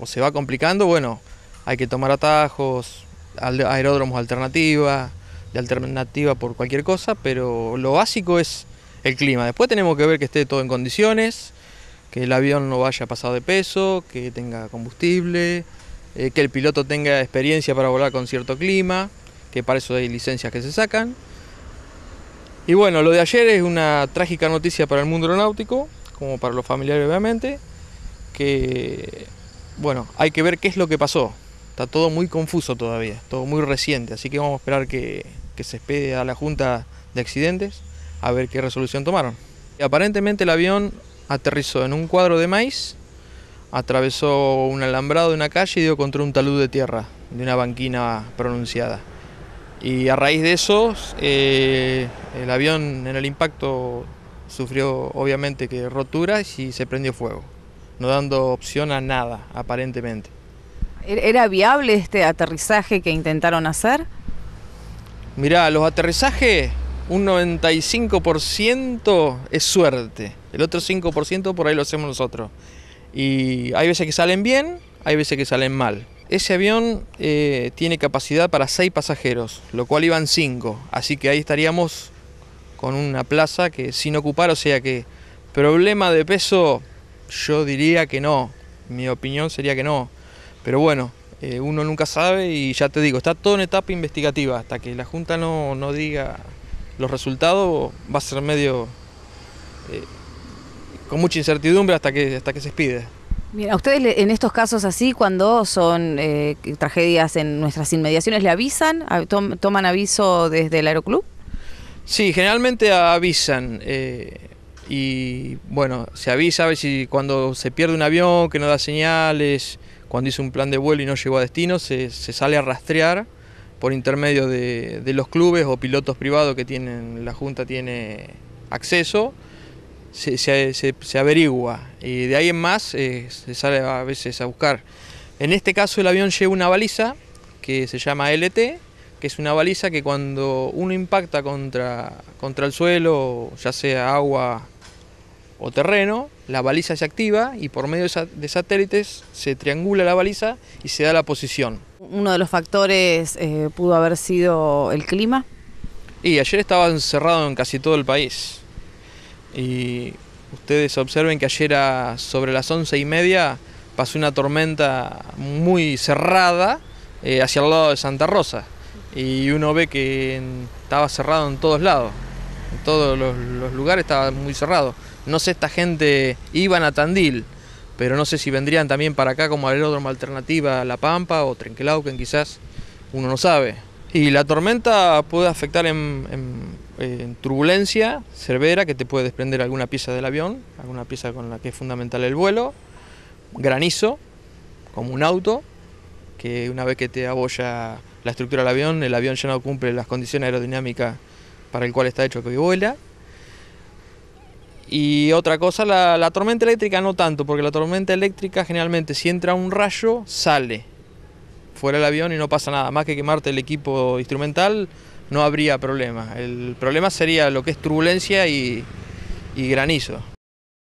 o se va complicando, bueno, hay que tomar atajos, aeródromos alternativas... de alternativa por cualquier cosa, pero lo básico es el clima. Después tenemos que ver que esté todo en condiciones, que el avión no vaya pasado de peso, que tenga combustible, eh, que el piloto tenga experiencia para volar con cierto clima, que para eso hay licencias que se sacan. Y bueno, lo de ayer es una trágica noticia para el mundo aeronáutico, como para los familiares obviamente, que bueno, hay que ver qué es lo que pasó. Está todo muy confuso todavía, todo muy reciente, así que vamos a esperar que, se espede a la Junta de Accidentes a ver qué resolución tomaron. Y aparentemente el avión aterrizó en un cuadro de maíz, atravesó un alambrado de una calle y dio contra un talud de tierra, de una banquina pronunciada. Y a raíz de eso, eh, el avión en el impacto sufrió obviamente que roturas y se prendió fuego no dando opción a nada, aparentemente. ¿E-, ¿Era viable este aterrizaje que intentaron hacer? Mirá, los aterrizajes, un 95% es suerte. El otro 5% por ahí lo hacemos nosotros. Y hay veces que salen bien, hay veces que salen mal. Ese avión eh, tiene capacidad para 6 pasajeros, lo cual iban 5. Así que ahí estaríamos con una plaza que sin ocupar, o sea que problema de peso yo diría que no, mi opinión sería que no, pero bueno, eh, uno nunca sabe y ya te digo, está todo en etapa investigativa, hasta que la Junta no, no diga los resultados va a ser medio eh, con mucha incertidumbre hasta que, hasta que se expide. mira ustedes en estos casos así, cuando son eh, tragedias en nuestras inmediaciones, le avisan? ¿Toman aviso desde el aeroclub? Sí, generalmente avisan y bueno, se avisa a ver si cuando se pierde un avión, que no da señales, cuando hizo un plan de vuelo y no llegó a destino, se, sale a rastrear por intermedio de, los clubes o pilotos privados que tienen, la Junta tiene acceso, se, averigua y de ahí en más eh, se sale a veces a buscar. En este caso el avión lleva una baliza que se llama LT, que es una baliza que cuando uno impacta contra, contra el suelo, ya sea agua, o terreno, la baliza se activa y por medio de satélites se triangula la baliza y se da la posición. ¿Uno de los factores eh, pudo haber sido el clima? Y ayer estaba encerrado en casi todo el país. Y ustedes observen que ayer a, sobre las once y media pasó una tormenta muy cerrada eh, hacia el lado de Santa Rosa. Y uno ve que estaba cerrado en todos lados todos los, lugares estaban muy cerrados. No sé, esta gente iban a Tandil, pero no sé si vendrían también para acá como aeródromo alternativa a La Pampa o Trenquelauquen quizás, uno no sabe. Y la tormenta puede afectar eh, en, turbulencia severa, que te puede desprender alguna pieza del avión, alguna pieza con la que es fundamental el vuelo, granizo, como un auto, que una vez que te abolla la estructura del avión, el avión ya no cumple las condiciones aerodinámicas para el cual está hecho que vuela. Y otra cosa, la, tormenta eléctrica no tanto, porque la tormenta eléctrica generalmente si entra un rayo, sale fuera del avión y no pasa nada. Más que quemarte el equipo instrumental, no habría problema. El problema sería lo que es turbulencia y granizo.